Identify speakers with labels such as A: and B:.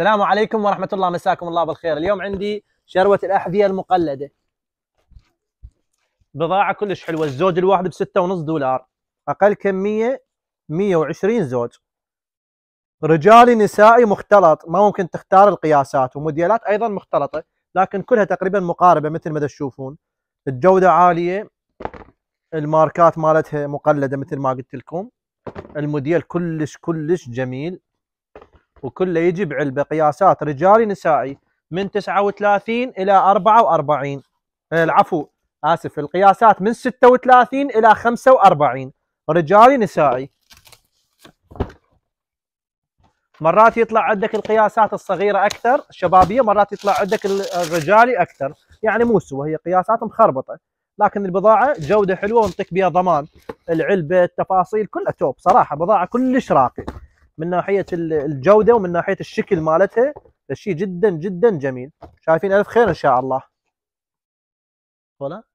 A: السلام عليكم ورحمة الله مساكم الله بالخير اليوم عندي شروة الأحذية المقلدة بضاعة كلش حلوة الزوج الواحد بستة ونص دولار أقل كمية 120 زوج رجالي نسائي مختلط ما ممكن تختار القياسات وموديلات أيضا مختلطة لكن كلها تقريبا مقاربة مثل ما تشوفون الجودة عالية الماركات مالتها مقلدة مثل ما قلت لكم الموديل كلش كلش جميل وكله يجي بعلبه قياسات رجالي نسائي من 39 الى 44 إيه، العفو اسف القياسات من 36 الى 45 رجالي نسائي مرات يطلع عندك القياسات الصغيره اكثر الشبابيه مرات يطلع عندك الرجالي اكثر يعني مو سوى هي قياسات مخربطه لكن البضاعه جوده حلوه ونعطيك بها ضمان العلبه التفاصيل كلها توب صراحه بضاعه كلش راقي من ناحيه الجوده ومن ناحيه الشكل مالتها فشيء جدا جدا جميل شايفين الف خير ان شاء الله ولا